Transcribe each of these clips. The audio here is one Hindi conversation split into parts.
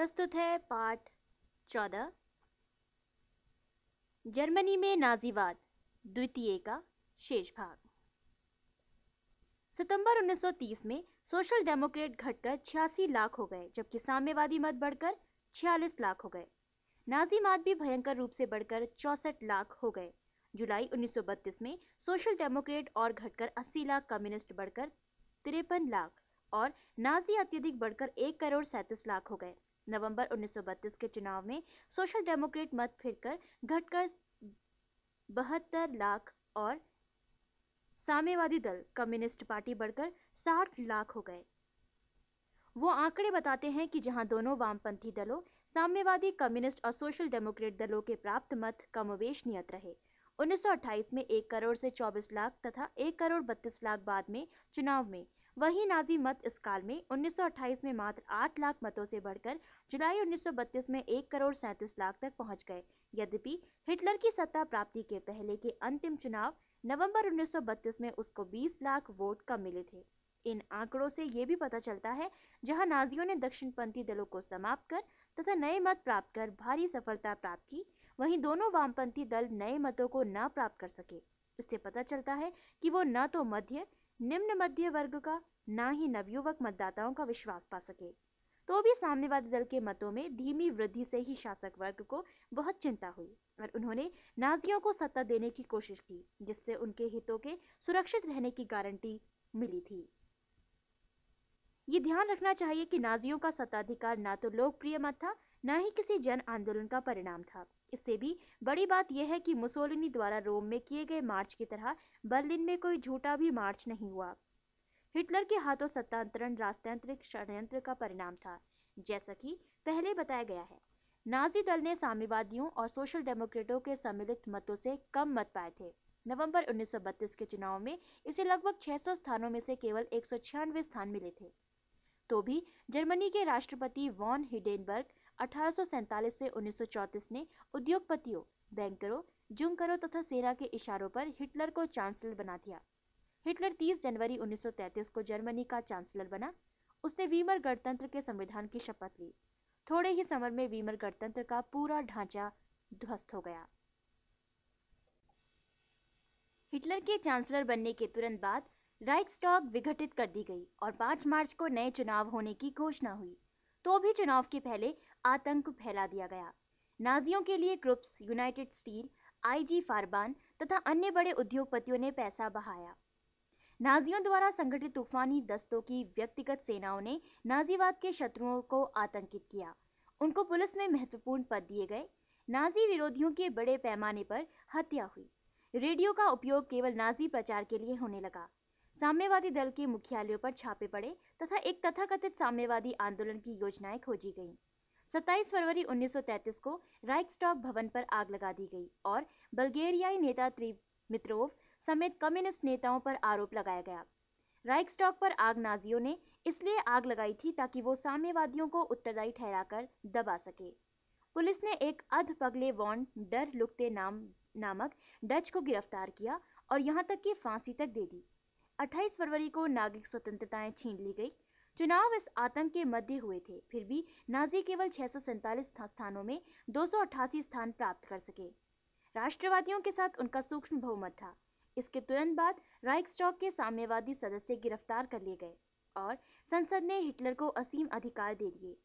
प्रस्तुत है पाठ चौदह जर्मनी में नाजीवाद द्वितीय का शेष भाग सितंबर 1930 में सोशल डेमोक्रेट घटकर छियासी लाख हो गए जबकि साम्यवादी मत बढ़कर छियालीस लाख हो गए नाजी मत भी भयंकर रूप से बढ़कर चौसठ लाख हो गए जुलाई 1932 में सोशल डेमोक्रेट और घटकर 80 लाख कम्युनिस्ट बढ़कर तिरपन लाख और नाजी अत्यधिक बढ़कर एक करोड़ सैंतीस लाख हो गए नवंबर 1932 के चुनाव में सोशल डेमोक्रेट मत फिरकर घटकर बहत्तर लाख और साम्यवादी दल कम्युनिस्ट पार्टी बढ़कर 60 लाख हो गए वो आंकड़े बताते हैं कि जहां दोनों वामपंथी दलों साम्यवादी कम्युनिस्ट और सोशल डेमोक्रेट दलों के प्राप्त मत कमोवेश नियत रहे 1928 में एक करोड़ से 24 लाख तथा एक करोड़ 32 लाख बाद में चुनाव में वहीं नाजी मत इस काल में 1928 में मात्र 8 लाख मतों से बढ़कर जुलाई 1932 में एक करोड़ सैंतीस लाख तक पहुंच गए यद्यपि हिटलर की सत्ता प्राप्ति के पहले के अंतिम चुनाव नवंबर 1932 में उसको 20 लाख वोट कम मिले थे इन आंकड़ों से ये भी पता चलता है जहां नाजियों ने दक्षिणपंथी दलों को समाप्त कर तथा नए मत प्राप्त कर भारी सफलता प्राप्त की वहीं दोनों वामपंथी दल नए मतों को न प्राप्त कर सके इससे पता चलता है कि वो न तो मध्य निम्न मध्य वर्ग का ना ही नवयुवक मतदाताओं का विश्वास पा सके तो भी साम्यवादी दल के मतों में धीमी वृद्धि से ही शासक वर्ग को बहुत चिंता हुई और उन्होंने नाजियों को सत्ता देने की कोशिश की जिससे उनके हितों के सुरक्षित रहने की गारंटी मिली थी ये ध्यान रखना चाहिए कि नाजियों का सत्ताधिकार ना तो लोकप्रिय मत था ना ही किसी जन आंदोलन का परिणाम था इससे भी बड़ी बात यह है कि मुसोलिनी द्वारा रोम में किए गए मार्च की तरह बर्लिन में कोई झूठा भी मार्च नहीं हुआ हिटलर के हाथों सत्तांतरण राजतांत्रिक षडयंत्र का परिणाम था जैसा कि पहले बताया गया है नाजी दल ने साम्यवादियों और सोशल डेमोक्रेटों के सम्मिलित मतों से कम मत पाए थे नवंबर 1932 के चुनाव में इसे लगभग 600 स्थानों में से केवल एक स्थान मिले थे तो भी जर्मनी के राष्ट्रपति वॉन हिडेनबर्ग 1847 से 1934 ने उद्योगपतियों बैंकरों जुमकरों तथा सेना के इशारों पर हिटलर को चांसलर बना दिया हिटलर 30 जनवरी 1933 को जर्मनी का चांसलर बना उसने वीमर गणतंत्र के संविधान की शपथ ली थोड़े ही समय में वीमर गणतंत्र का पूरा ढांचा ध्वस्त हो गया हिटलर के चांसलर बनने के तुरंत बाद राइक्सटॉक विघटित कर दी गई और 5 मार्च को नए चुनाव होने की घोषणा हुई तो भी चुनाव के पहले आतंक फैला दिया गया नाजियों के लिए groups united steel IG Farben तथा अन्य बड़े उद्योगपतियों ने पैसा बहाया नाजियों द्वारा संगठित तूफानी दस्तों की व्यक्तिगत सेनाओं ने नाजीवाद के शत्रुओं को आतंकित किया उनको पुलिस में महत्वपूर्ण पद दिए गए नाजी विरोधियों के बड़े पैमाने पर हत्या हुई रेडियो का उपयोग केवल नाजी प्रचार के लिए होने लगा साम्यवादी दल के मुख्यालयों पर छापे पड़े तथा एक तथाकथित साम्यवादी आंदोलन की योजनाएं खोजी गईं 27 फरवरी 1933 को राइक भवन पर आग लगा दी गई और बल्गेरियाई नेता त्रिमित्रोव समेत कम्युनिस्ट नेताओं पर आरोप लगाया गया राइक्सटॉक पर आग नाजियों ने इसलिए आग लगाई थी ताकि वो साम्यवादियों को उत्तरदायी ठहराकर दबा सके पुलिस ने एक अध पगले वॉन डर लुकते नाम नामक डच को गिरफ्तार किया और यहाँ तक कि फांसी तक दे दी 28 फरवरी को नागरिक स्वतंत्रताएं छीन ली गई चुनाव इस आतंक के मध्य हुए थे फिर भी नाजी केवल छह स्थानों में दो स्थान प्राप्त कर सके राष्ट्रवादियों के साथ उनका सूक्ष्म बहुमत था इसके तुरंत बाद राइक्सटॉक के साम्यवादी सदस्य गिरफ्तार कर लिए गए और संसद ने हिटलर को असीम अधिकार दे दिए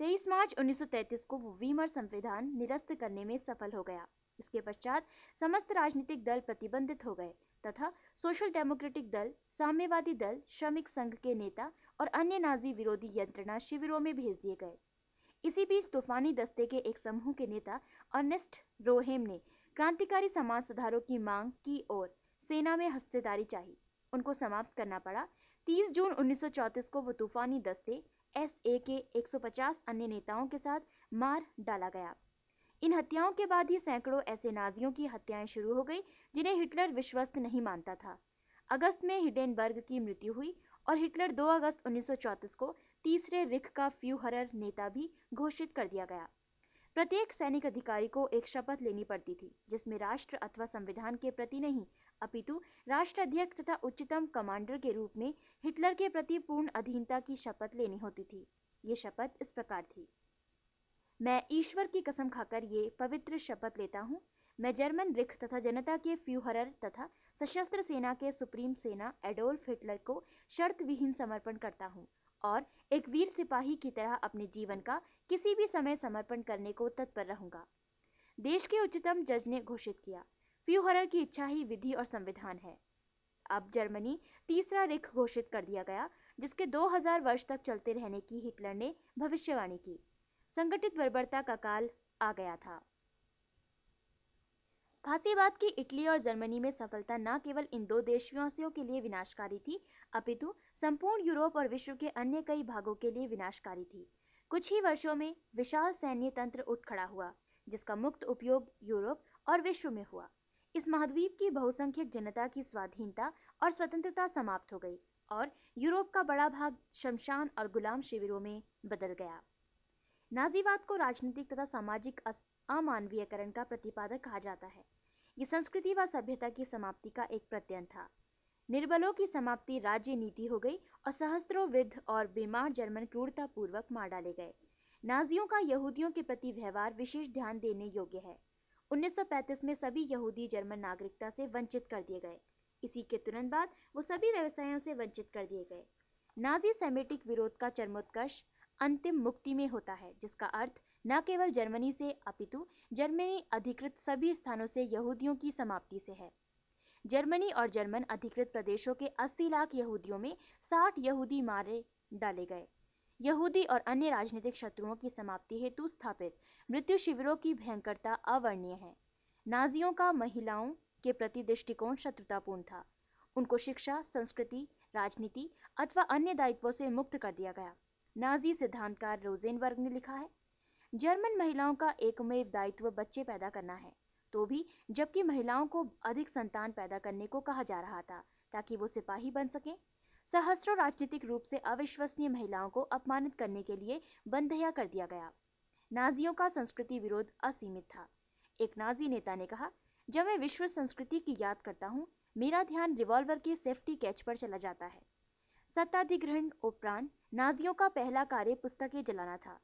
23 मार्च 1933 को वो वीमर संविधान निरस्त करने में सफल हो गया इसके पश्चात समस्त राजनीतिक दल प्रतिबंधित हो गए तथा सोशल डेमोक्रेटिक दल साम्यवादी दल श्रमिक संघ के नेता और अन्य नाजी विरोधी यंत्रणा शिविरों में भेज दिए गए इसी बीच तूफानी दस्ते के एक समूह के नेता अर्नेस्ट रोहेम ने क्रांतिकारी समाज सुधारों की मांग की और सेना में हस्तेदारी चाहिए उनको समाप्त करना पड़ा 30 जून 1934 को वो तूफानी दस्ते एस ए के 150 अन्य नेताओं के साथ मार डाला गया इन हत्याओं के बाद ही सैकड़ों ऐसे नाजियों की हत्याएं शुरू हो गई जिन्हें हिटलर विश्वस्त नहीं मानता था अगस्त में हिडेनबर्ग की मृत्यु हुई और हिटलर 2 अगस्त 1934 को तीसरे रिख का फ्यूहरर नेता भी घोषित कर दिया गया प्रत्येक सैनिक अधिकारी को एक शपथ लेनी पड़ती थी जिसमें राष्ट्र अथवा संविधान के प्रति नहीं अपितु राष्ट्र अध्यक्ष तथा उच्चतम कमांडर के रूप में हिटलर के प्रति पूर्ण अधीनता की शपथ लेनी होती थी ये शपथ इस प्रकार थी मैं ईश्वर की कसम खाकर ये पवित्र शपथ लेता हूँ मैं जर्मन रिख तथा जनता के फ्यूहरर तथा सशस्त्र सेना के सुप्रीम सेना एडोल्फ हिटलर को शर्त विहीन समर्पण करता हूँ और एक वीर सिपाही की तरह अपने जीवन का किसी भी समय समर्पण करने को तत्पर रहूंगा देश के उच्चतम जज ने घोषित किया फ्यूहरर की इच्छा ही विधि और संविधान है अब जर्मनी तीसरा रिख घोषित कर दिया गया जिसके 2000 वर्ष तक चलते रहने की हिटलर ने भविष्यवाणी की संगठित बर्बरता का काल आ गया था फांसीवाद की इटली और जर्मनी में सफलता न केवल इन दो देशवासियों के लिए विनाशकारी थी अपितु संपूर्ण यूरोप और विश्व के अन्य कई भागों के लिए विनाशकारी थी कुछ ही वर्षों में विशाल सैन्य तंत्र उठ खड़ा हुआ जिसका मुक्त उपयोग यूरोप और विश्व में हुआ इस महाद्वीप की बहुसंख्यक जनता की स्वाधीनता और स्वतंत्रता समाप्त हो गई और यूरोप का बड़ा भाग शमशान और गुलाम शिविरों में बदल गया नाजीवाद को राजनीतिक तथा सामाजिक अमानवीयकरण का प्रतिपादक कहा जाता है ये संस्कृति व सभ्यता की समाप्ति का एक प्रत्यय था निर्बलों की समाप्ति राज्य नीति हो गई और सहस्त्रों वृद्ध और बीमार जर्मन क्रूरतापूर्वक मार डाले गए नाजियों का यहूदियों के प्रति व्यवहार विशेष ध्यान देने योग्य है 1935 में सभी यहूदी जर्मन नागरिकता से वंचित कर दिए गए इसी के तुरंत बाद वो सभी व्यवसायों से वंचित कर दिए गए नाजी सेमेटिक विरोध का चरमोत्कर्ष अंतिम मुक्ति में होता है जिसका अर्थ न केवल जर्मनी से अपितु जर्मनी अधिकृत सभी स्थानों से यहूदियों की समाप्ति से है जर्मनी और जर्मन अधिकृत प्रदेशों के 80 लाख यहूदियों में 60 यहूदी मारे डाले गए यहूदी और अन्य राजनीतिक शत्रुओं की समाप्ति हेतु स्थापित मृत्यु शिविरों की भयंकरता अवर्णीय है नाजियों का महिलाओं के प्रति दृष्टिकोण शत्रुतापूर्ण था उनको शिक्षा संस्कृति राजनीति अथवा अन्य दायित्वों से मुक्त कर दिया गया नाजी सिद्धांतकार रोजेनबर्ग ने लिखा है जर्मन महिलाओं का एकमेव दायित्व बच्चे पैदा करना है तो भी जबकि महिलाओं को अधिक संतान पैदा करने को कहा जा रहा था ताकि वो सिपाही बन सके सहस्रों राजनीतिक रूप से अविश्वसनीय महिलाओं को अपमानित करने के लिए बंधया कर दिया गया नाजियों का संस्कृति विरोध असीमित था एक नाजी नेता ने कहा जब मैं विश्व संस्कृति की याद करता हूँ मेरा ध्यान रिवॉल्वर की सेफ्टी कैच पर चला जाता है सत्ताधिग्रहण उपरांत नाजियों का पहला कार्य पुस्तकें जलाना था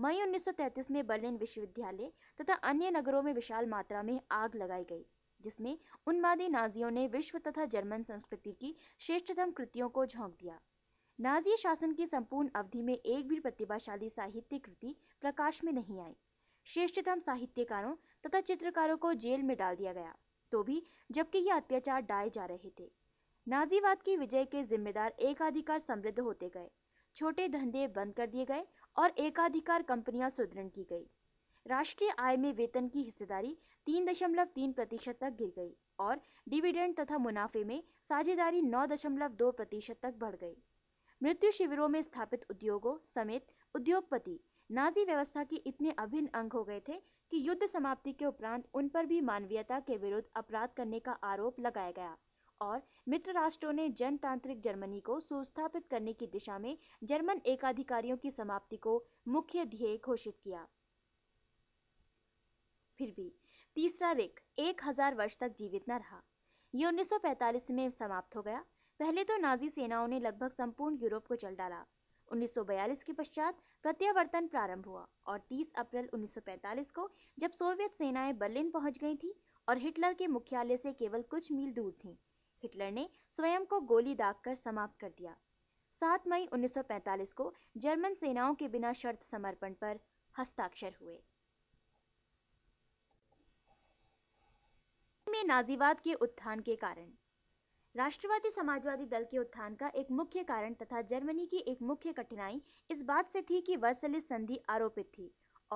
मई 1933 में बर्लिन विश्वविद्यालय तथा अन्य नगरों में विशाल मात्रा में आग लगाई गई जिसमें उन्मादी नाजियों ने विश्व तथा जर्मन संस्कृति की श्रेष्ठतम कृतियों को झोंक दिया नाजी शासन की संपूर्ण अवधि में एक भी प्रतिभाशाली साहित्य कृति प्रकाश में नहीं आई श्रेष्ठतम साहित्यकारों तथा चित्रकारों को जेल में डाल दिया गया तो भी जबकि ये अत्याचार डाए जा रहे थे नाजीवाद की विजय के जिम्मेदार एकाधिकार समृद्ध होते गए छोटे धंधे बंद कर दिए गए और एकाधिकार कंपनियां सुदृढ़ की गई राष्ट्रीय आय में वेतन की हिस्सेदारी तीन दशमलव तीन प्रतिशत तक गिर गई और डिविडेंड तथा मुनाफे में साझेदारी नौ दशमलव दो प्रतिशत तक बढ़ गई मृत्यु शिविरों में स्थापित उद्योगों समेत उद्योगपति नाजी व्यवस्था के इतने अभिन्न अंग हो गए थे कि युद्ध समाप्ति के उपरांत उन पर भी मानवीयता के विरुद्ध अपराध करने का आरोप लगाया गया और मित्र राष्ट्रों ने जनतांत्रिक जर्मनी को सुस्थापित करने की दिशा में जर्मन एकाधिकारियों की समाप्ति को मुख्य ध्येय घोषित किया फिर भी तीसरा रिक हजार वर्ष तक जीवित न रहा यह 1945 में समाप्त हो गया पहले तो नाजी सेनाओं ने लगभग संपूर्ण यूरोप को चल डाला 1942 के पश्चात प्रत्यावर्तन प्रारंभ हुआ और 30 अप्रैल 1945 को जब सोवियत सेनाएं बर्लिन पहुंच गई थी और हिटलर के मुख्यालय से केवल कुछ मील दूर थीं हिटलर ने स्वयं को गोली दागकर समाप्त कर दिया 7 मई 1945 को जर्मन सेनाओं के बिना शर्त समर्पण पर हस्ताक्षर हुए में नाजीवाद के उत्थान के कारण राष्ट्रवादी समाजवादी दल के उत्थान का एक मुख्य कारण तथा जर्मनी की एक मुख्य कठिनाई इस बात से थी कि वर्सलिस संधि आरोपित थी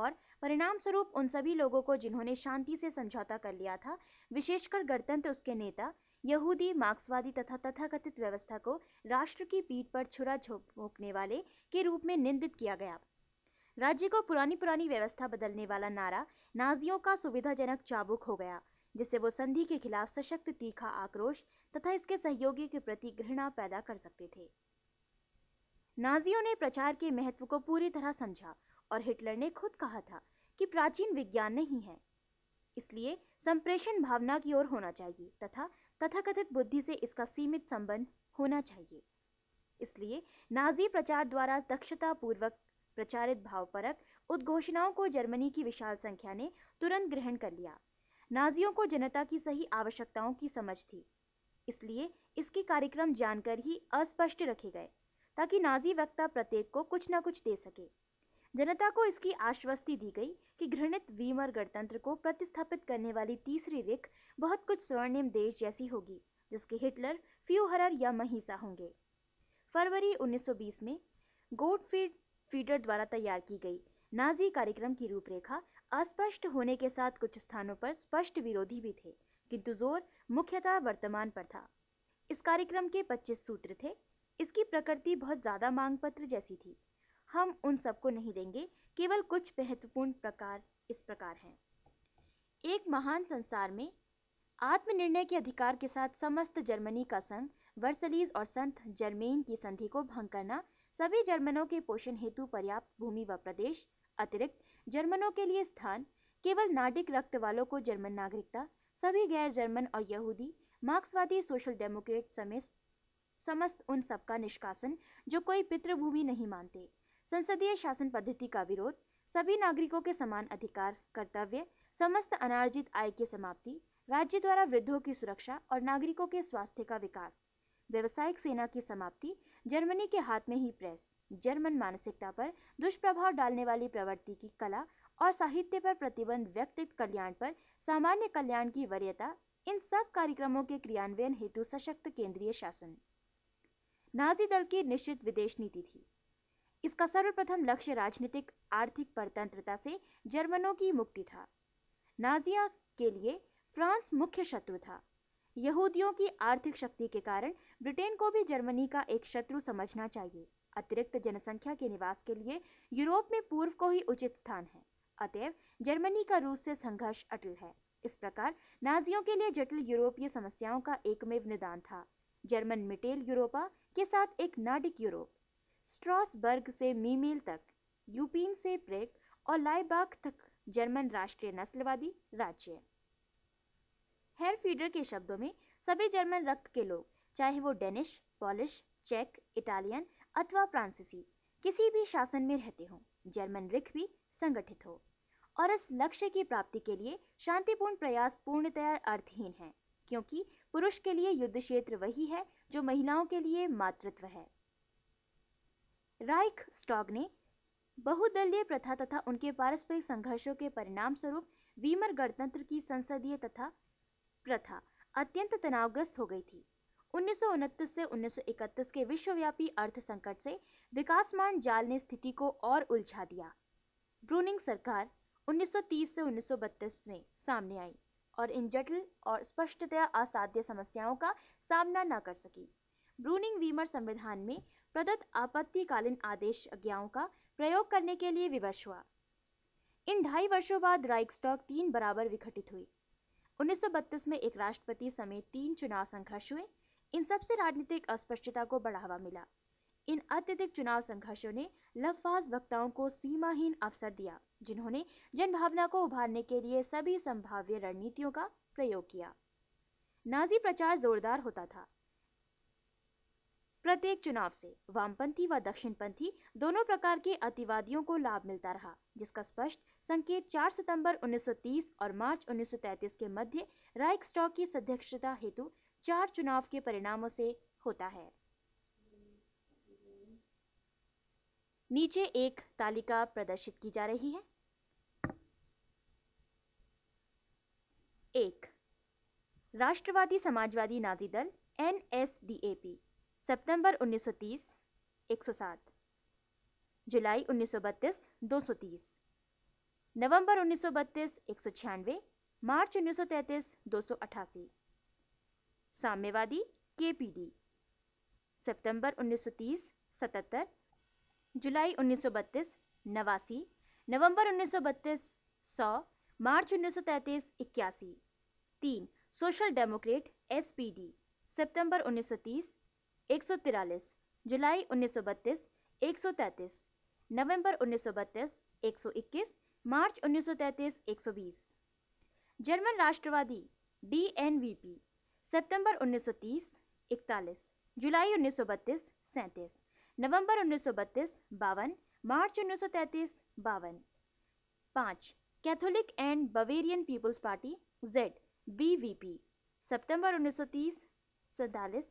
और परिणाम स्वरूप उन सभी लोगों को जिन्होंने शांति से समझौता कर लिया था विशेषकर गणतंत्र उसके नेता यहूदी मार्क्सवादी तथा तथाकथित व्यवस्था को राष्ट्र की पीठ पर छुरा झोंकने वाले के रूप में निंदित किया गया राज्य को पुरानी पुरानी व्यवस्था बदलने वाला नारा नाजियों का सुविधाजनक चाबुक हो गया जिससे वो संधि के खिलाफ सशक्त तीखा आक्रोश तथा इसके सहयोगी के प्रति घृणा पैदा कर सकते थे नाजियों ने प्रचार के महत्व को पूरी तरह समझा और हिटलर ने खुद कहा था कि प्राचीन विज्ञान नहीं है इसलिए संप्रेषण भावना की ओर होना चाहिए तथा तथाकथित बुद्धि से इसका सीमित संबंध होना चाहिए इसलिए नाजी प्रचार द्वारा दक्षता पूर्वक प्रचारित भावपरक उद्घोषणाओं को जर्मनी की विशाल संख्या ने तुरंत ग्रहण कर लिया नाजियों को जनता की सही आवश्यकताओं की समझ थी इसलिए इसके कार्यक्रम जानकर ही अस्पष्ट रखे गए ताकि नाजी वक्ता प्रत्येक को कुछ ना कुछ दे सके जनता को इसकी आश्वस्ति दी गई कि घृणित वीमर गणतंत्र को प्रतिस्थापित करने वाली तीसरी रिक बहुत कुछ स्वर्णिम देश जैसी होगी जिसके हिटलर फ्यूहरर या महीसा होंगे फरवरी 1920 में फीड फीडर द्वारा तैयार की गई नाजी कार्यक्रम की रूपरेखा अस्पष्ट होने के साथ कुछ स्थानों पर स्पष्ट विरोधी भी थे किंतु जोर मुख्यतः वर्तमान पर था इस कार्यक्रम के 25 सूत्र थे इसकी प्रकृति बहुत ज्यादा मांग पत्र जैसी थी हम उन सबको नहीं देंगे केवल कुछ महत्वपूर्ण प्रकार इस प्रकार हैं एक महान संसार में आत्मनिर्णय के अधिकार के साथ समस्त जर्मनी का संघ वर्सलीज और संत जर्मेन की संधि को भंग करना सभी जर्मनों के पोषण हेतु पर्याप्त भूमि व प्रदेश अतिरिक्त जर्मनों के लिए स्थान केवल नाटिक रक्त वालों को जर्मन नागरिकता सभी गैर जर्मन और यहूदी मार्क्सवादी सोशल डेमोक्रेट समेत समस्त उन सबका निष्कासन जो कोई पितृभूमि नहीं मानते संसदीय शासन पद्धति का विरोध सभी नागरिकों के समान अधिकार कर्तव्य समस्त अनार्जित आय की समाप्ति राज्य द्वारा वृद्धों की सुरक्षा और नागरिकों के स्वास्थ्य का विकास व्यवसायिक सेना की समाप्ति जर्मनी के हाथ में ही प्रेस जर्मन मानसिकता पर दुष्प्रभाव डालने वाली प्रवृत्ति की कला और साहित्य पर प्रतिबंध व्यक्तित्व कल्याण पर सामान्य कल्याण की वरीयता इन सब कार्यक्रमों के क्रियान्वयन हेतु सशक्त केंद्रीय शासन नाजी दल की निश्चित विदेश नीति थी इसका सर्वप्रथम लक्ष्य राजनीतिक आर्थिक परतंत्रता से जर्मनों की मुक्ति था नाजिया के लिए फ्रांस मुख्य शत्रु था यहूदियों की आर्थिक शक्ति के कारण ब्रिटेन को भी जर्मनी का एक शत्रु समझना चाहिए अतिरिक्त जनसंख्या के निवास के लिए यूरोप में पूर्व को ही उचित स्थान है अतएव जर्मनी का रूस से संघर्ष अटल है इस प्रकार नाजियों के लिए जटिल यूरोपीय समस्याओं का एकमेव निदान था जर्मन मिटेल यूरोपा के साथ एक नाडिक यूरोप स्ट्रॉसबर्ग से मीमेल तक यूपीन से प्रेग और लाइबाग तक जर्मन राष्ट्रीय नस्लवादी राज्य हेयर फीडर के शब्दों में सभी जर्मन रक्त के लोग चाहे वो डेनिश पॉलिश चेक इटालियन अथवा फ्रांसीसी किसी भी शासन में रहते हों जर्मन रिख भी संगठित हो और इस लक्ष्य की प्राप्ति के लिए शांतिपूर्ण प्रयास पूर्णतया अर्थहीन है क्योंकि पुरुष के लिए युद्ध क्षेत्र वही है जो महिलाओं के लिए मातृत्व है राइक स्टॉग ने बहुदलीय प्रथा तथा उनके पारस्परिक संघर्षों के परिणाम स्वरूप वीमर गणतंत्र की संसदीय तथा प्रथा अत्यंत तनावग्रस्त हो गई थी उन्नीस से 1931 के विश्वव्यापी अर्थ संकट से विकासमान जाल ने स्थिति को और उलझा दिया ब्रूनिंग सरकार 1930 से 1932 में सामने आई और इन जटिल और स्पष्टतया असाध्य समस्याओं का सामना न कर सकी ब्रूनिंग वीमर संविधान में प्रदत्त आपत्तिकालीन आदेश आज्ञाओं का प्रयोग करने के लिए विवश हुआ इन ढाई वर्षों बाद राइक स्टॉक तीन बराबर विघटित हुई उन्नीस में एक राष्ट्रपति समेत तीन चुनाव संघर्ष हुए इन सबसे राजनीतिक अस्पष्टता को बढ़ावा मिला इन अत्यधिक चुनाव संघर्षों ने लफाज वक्ताओं को सीमाहीन अवसर दिया जिन्होंने जनभावना को उभारने के लिए सभी संभाव्य रणनीतियों का प्रयोग किया नाजी प्रचार जोरदार होता था प्रत्येक चुनाव से वामपंथी व दक्षिणपंथी दोनों प्रकार के अतिवादियों को लाभ मिलता रहा जिसका स्पष्ट संकेत 4 सितंबर 1930 और मार्च 1933 के मध्य राइक स्टॉक की सदस्यता हेतु चार चुनाव के परिणामों से होता है नीचे एक तालिका प्रदर्शित की जा रही है एक राष्ट्रवादी समाजवादी नाजी दल N S D A P सितंबर 1930 107 जुलाई 1932 230 नवंबर 1932 196 मार्च 1933 288 साम्यवादी केपीडी सितंबर 1930 77 जुलाई 1932 नवासी नवंबर 1932 100 मार्च 1933 इक्यासी तीन सोशल डेमोक्रेट एसपीडी सितंबर 1930 143, जुलाई 1932, 133, नवंबर 1932, 121, मार्च 1933, 120। जर्मन राष्ट्रवादी D N V P September 1930, 41, जुलाई 1932, 37, नवंबर 1932, 52, मार्च 1933, 52। पाँच Catholic and Bavarian People's party Z BVP सितंबर 1930 सैतालीस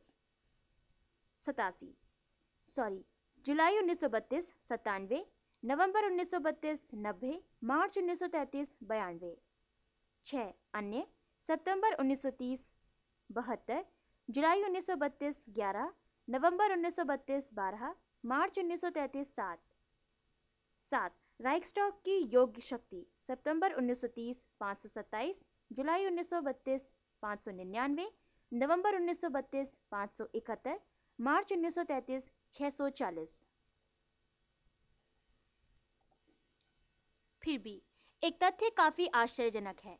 सतासी सॉरी जुलाई उन्नीस सौ बत्तीस सतानवे नवम्बर उन्नीस सौ बत्तीस नब्बे मार्च उन्नीस सौ तैतीस बयानवे छ अन्य सितंबर उन्नीस सौ तीस बहत्तर जुलाई उन्नीस सौ बत्तीस ग्यारह नवम्बर उन्नीस सौ बत्तीस बारह मार्च उन्नीस सौ तैतीस सात सात राइक स्टॉक की योग्य शक्ति सितंबर उन्नीस सौ तीस पाँच सौ सत्ताईस जुलाई उन्नीस सौ बत्तीस पाँच सौ निन्यानवे नवम्बर उन्नीस सौ बत्तीस पाँच सौ इकहत्तर मार्च 1933 640 फिर भी एक तथ्य काफी आश्चर्यजनक है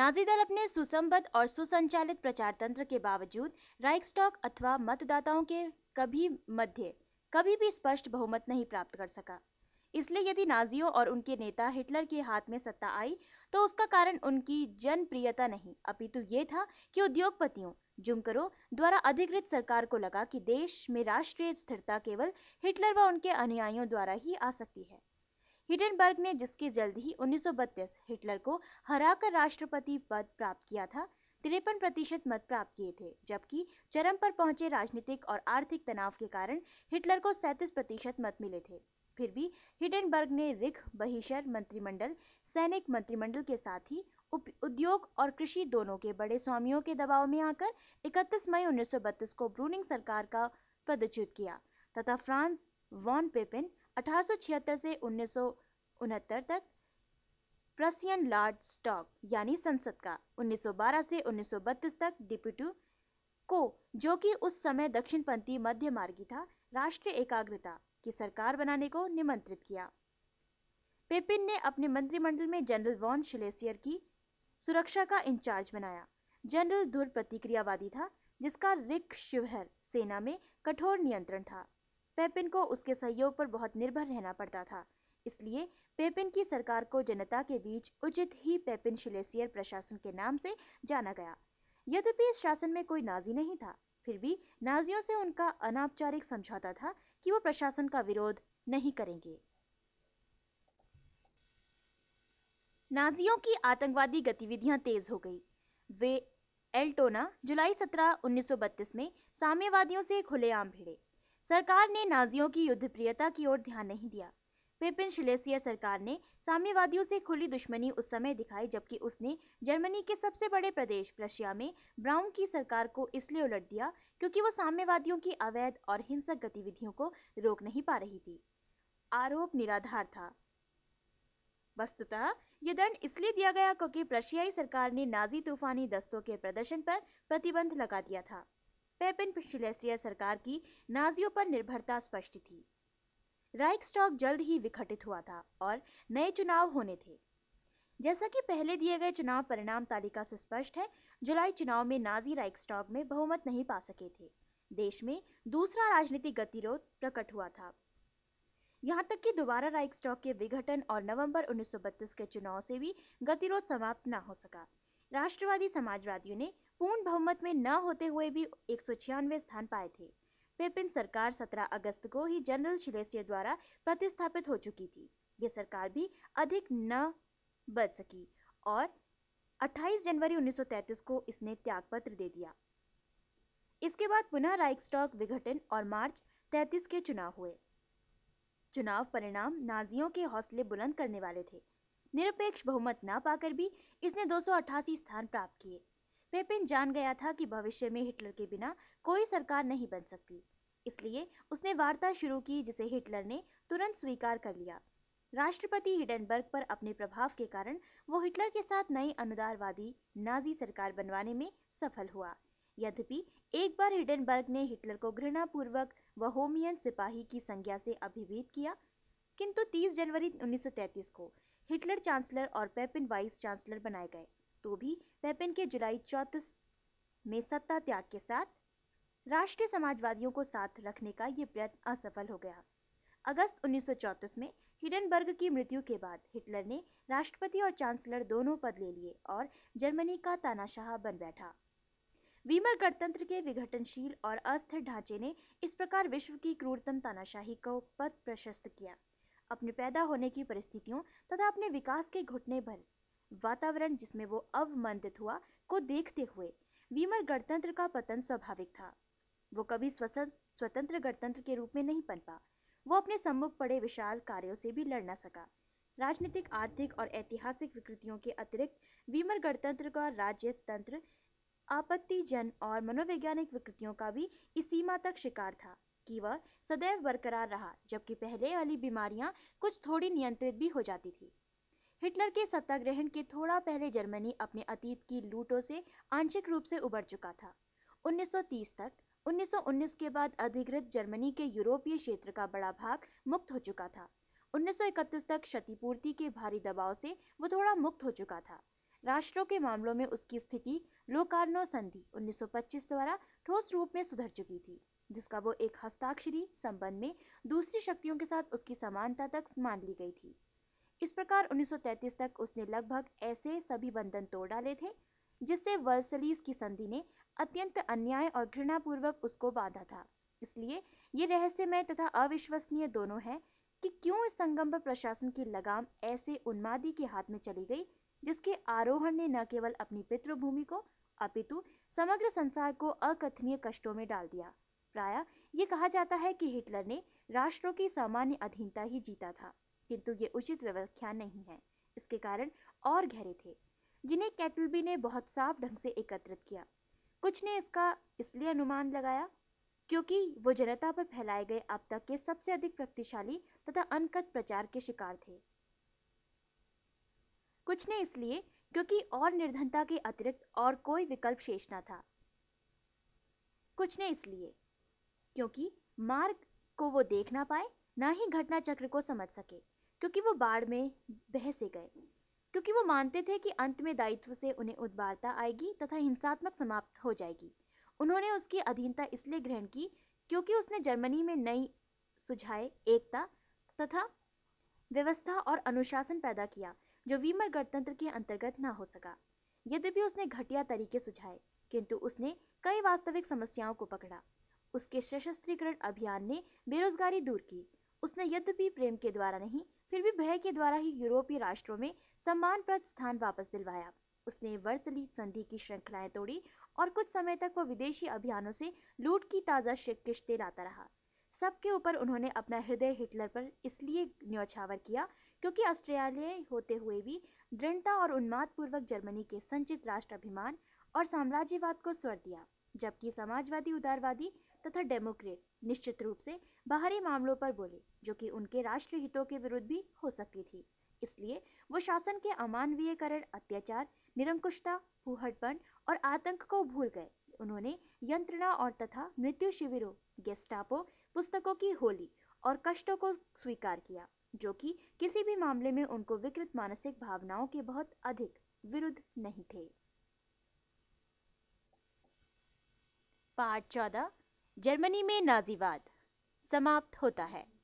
नाजी दल अपने सुसंबद्ध और सुसंचालित प्रचार तंत्र के बावजूद राइकस्टॉक अथवा मतदाताओं के कभी मध्य कभी भी स्पष्ट बहुमत नहीं प्राप्त कर सका इसलिए यदि नाजियों और उनके नेता हिटलर के हाथ में सत्ता आई तो उसका कारण उनकी जनप्रियता नहीं अपितु ये था कि उद्योगपतियों जुंकरो द्वारा अधिकृत सरकार को लगा कि देश में राष्ट्रीय स्थिरता केवल हिटलर व उनके अनुयायियों द्वारा ही आ सकती है हिडनबर्ग ने जिसके जल्द ही उन्नीस हिटलर को हराकर राष्ट्रपति पद प्राप्त किया था तिरपन प्रतिशत मत प्राप्त किए थे जबकि चरम पर पहुंचे राजनीतिक और आर्थिक तनाव के कारण हिटलर को सैंतीस प्रतिशत मत मिले थे फिर भी हिडनबर्ग ने रिख बहिशर मंत्रिमंडल सैनिक मंत्रिमंडल के साथ ही उद्योग और कृषि दोनों के बड़े स्वामियों के दबाव में आकर 31 मई 1932 को ब्रूनिंग सरकार का पदच्युत किया तथा फ्रांस वॉन पेपिन 1876 से उन्नीस तक प्रसियन लार्ज स्टॉक यानी संसद का 1912 से 1932 तक डिप्यूटी को जो कि उस समय दक्षिणपंथी मध्य मार्गी था राष्ट्रीय एकाग्रता की सरकार बनाने को निमंत्रित किया पेपिन ने अपने मंत्रिमंडल में जनरल वॉन शिलेसियर की सुरक्षा का इंचार्ज बनाया जनरल धुर प्रतिक्रियावादी था जिसका रिक शिवहर सेना में कठोर नियंत्रण था पेपिन को उसके सहयोग पर बहुत निर्भर रहना पड़ता था इसलिए पेपिन की सरकार को जनता के बीच उचित ही पेपिन शिलेसियर प्रशासन के नाम से जाना गया यद्यपि इस शासन में कोई नाजी नहीं था फिर भी नाजियों से उनका अनौपचारिक समझौता था कि वो प्रशासन का विरोध नहीं करेंगे नाजियों की आतंकवादी गतिविधियां तेज हो गई वे एल्टोना जुलाई 17, 1932 में साम्यवादियों से खुलेआम भिड़े सरकार ने नाजियों की युद्ध प्रियता की ओर ध्यान नहीं दिया पेपिन शिलेसिया सरकार ने साम्यवादियों से खुली दुश्मनी उस समय दिखाई जबकि उसने जर्मनी के सबसे बड़े प्रदेश प्रशिया में ब्राउन की सरकार को इसलिए उलट दिया क्योंकि वो साम्यवादियों की अवैध और हिंसक गतिविधियों को रोक नहीं पा रही थी आरोप निराधार था वस्तुतः यह दंड इसलिए दिया गया क्योंकि रशियाई सरकार ने नाजी तूफानी दस्तों के प्रदर्शन पर प्रतिबंध लगा दिया था पेपिन शिलेसिया सरकार की नाजियों पर निर्भरता स्पष्ट थी राइक स्टॉक जल्द ही विघटित हुआ था और नए चुनाव होने थे जैसा कि पहले दिए गए चुनाव परिणाम तालिका से स्पष्ट है जुलाई चुनाव में नाजी राइक स्टॉक में बहुमत नहीं पा सके थे देश में दूसरा राजनीतिक गतिरोध प्रकट हुआ था यहां तक कि दोबारा राइक स्टॉक के विघटन और नवंबर उन्नीस के चुनाव से भी गतिरोध समाप्त न हो सका राष्ट्रवादी समाजवादियों ने पूर्ण बहुमत में न होते हुए भी एक स्थान पाए थे पेपिन सरकार 17 अगस्त को ही जनरल शिलेसिया द्वारा प्रतिस्थापित हो चुकी थी ये सरकार भी अधिक न बच सकी और 28 जनवरी 1933 को इसने त्यागपत्र दे दिया इसके बाद पुनः स्टॉक विघटन और मार्च 33 के चुनाव हुए चुनाव परिणाम नाजियों के हौसले बुलंद करने वाले थे निरपेक्ष बहुमत ना पाकर भी इसने 288 स्थान प्राप्त किए पेपिन जान गया था कि भविष्य में हिटलर के बिना कोई सरकार नहीं बन सकती इसलिए उसने वार्ता शुरू की जिसे हिटलर ने तुरंत स्वीकार कर लिया राष्ट्रपति हिडनबर्ग पर अपने प्रभाव के कारण वो हिटलर के साथ नई अनुदारवादी नाजी सरकार बनवाने में सफल हुआ यद्यपि एक बार हिडनबर्ग ने हिटलर को घृणापूर्वक वहोमियन सिपाही की संज्ञा से अभिभूत किया किंतु 30 जनवरी 1933 को हिटलर चांसलर और पेपिन वाइस चांसलर बनाए गए तो भी पेपिन के जुलाई चौतीस में सत्ता त्याग के साथ राष्ट्रीय समाजवादियों को साथ रखने का ये प्रयत्न असफल हो गया अगस्त 1934 में हिडनबर्ग की मृत्यु के बाद हिटलर ने राष्ट्रपति और चांसलर दोनों पद ले लिए और जर्मनी का तानाशाह बन बैठा वीमर गणतंत्र के विघटनशील और अस्थिर ढांचे ने इस प्रकार विश्व की क्रूरतम तानाशाही को पद प्रशस्त किया अपने पैदा होने की परिस्थितियों तथा अपने विकास के घुटने भर वातावरण जिसमें वो अवमंदित हुआ को देखते हुए वीमर गणतंत्र का पतन स्वाभाविक था वो कभी स्वतंत्र गणतंत्र के रूप में नहीं पनपा वो अपने सम्मुख पड़े विशाल कार्यों से भी लड़ ना सका राजनीतिक आर्थिक और ऐतिहासिक विकृतियों के अतिरिक्त वीमर गणतंत्र का राज्य तंत्र आपत्तिजन और मनोवैज्ञानिक विकृतियों का भी इस सीमा तक शिकार था कि वह सदैव बरकरार रहा जबकि पहले वाली बीमारियां कुछ थोड़ी नियंत्रित भी हो जाती थी हिटलर के सत्ता ग्रहण के थोड़ा पहले जर्मनी अपने अतीत की लूटों से आंशिक रूप से उबर चुका था 1930 तक 1919 के बाद अधिकृत जर्मनी के यूरोपीय क्षेत्र का बड़ा भाग मुक्त हो चुका था 1931 तक क्षतिपूर्ति के भारी दबाव से वो थोड़ा मुक्त हो चुका था राष्ट्रों के मामलों में उसकी स्थिति लोकार्नो संधि 1925 द्वारा ठोस रूप में सुधर चुकी थी जिसका वो एक हस्ताक्षरी संबंध में दूसरी शक्तियों के साथ उसकी समानता तक मान ली गई थी इस प्रकार 1933 तक उसने लगभग ऐसे सभी बंधन तोड़ डाले थे जिससे वर्सलीस की संधि ने अत्यंत अन्याय और घृणापूर्वक उसको बांधा था इसलिए ये रहस्यमय तथा अविश्वसनीय दोनों है कि क्यों इस संगम पर प्रशासन की लगाम ऐसे उन्मादी के हाथ में चली गई जिसके आरोहण ने न केवल अपनी पितृभूमि को अपितु समग्र संसार को अकथनीय कष्टों में डाल दिया प्राय ये कहा जाता है कि हिटलर ने राष्ट्रों की सामान्य अधीनता ही जीता था किंतु ये उचित व्यवस्था नहीं है इसके कारण और गहरे थे जिन्हें कैटलबी ने बहुत साफ ढंग से एकत्रित किया कुछ ने इसका इसलिए अनुमान लगाया क्योंकि वो जनता पर फैलाए गए अब तक के सबसे अधिक शक्तिशाली तथा अनकट प्रचार के शिकार थे कुछ ने इसलिए क्योंकि और निर्धनता के अतिरिक्त और कोई विकल्प शेष न था कुछ ने इसलिए क्योंकि मार्ग को वो देख ना पाए ना ही घटना चक्र को समझ सके क्योंकि वो बाढ़ में बह से गए क्योंकि वो मानते थे कि अंत में दायित्व से उन्हें उदारता आएगी तथा हिंसात्मक समाप्त हो जाएगी उन्होंने उसकी अधीनता इसलिए ग्रहण की क्योंकि उसने जर्मनी में नई सुझाए एकता तथा व्यवस्था और अनुशासन पैदा किया जो वीमर गणतंत्र के अंतर्गत ना हो सका यद्यपि उसने घटिया तरीके सुझाए किंतु उसने कई वास्तविक समस्याओं को पकड़ा उसके सशस्त्रीकरण अभियान ने बेरोजगारी दूर की उसने यद्यपि प्रेम के द्वारा नहीं फिर भी भय के द्वारा ही यूरोपीय राष्ट्रों में सम्मानप्रद स्थान वापस दिलवाया उसने वर्सली संधि की श्रृंखलाएं तोड़ी और कुछ समय तक वह विदेशी अभियानों से लूट की ताज़ा किश्तें लाता रहा सबके ऊपर उन्होंने अपना हृदय हिटलर पर इसलिए न्यौछावर किया क्योंकि ऑस्ट्रेलिया होते हुए भी दृढ़ता और उन्मादपूर्वक जर्मनी के संचित राष्ट्र अभिमान और साम्राज्यवाद को स्वर दिया जबकि समाजवादी उदारवादी तथा डेमोक्रेट निश्चित रूप से बाहरी मामलों पर बोले जो कि उनके राष्ट्रीय हितों के विरुद्ध भी हो सकती थी इसलिए वो शासन के अमानवीयकरण अत्याचार निरंकुशता फूहटपन और आतंक को भूल गए उन्होंने यंत्रणा और तथा मृत्यु शिविरों गेस्टापो पुस्तकों की होली और कष्टों को स्वीकार किया जो कि किसी भी मामले में उनको विकृत मानसिक भावनाओं के बहुत अधिक विरुद्ध नहीं थे पार्ट चौदह जर्मनी में नाजीवाद समाप्त होता है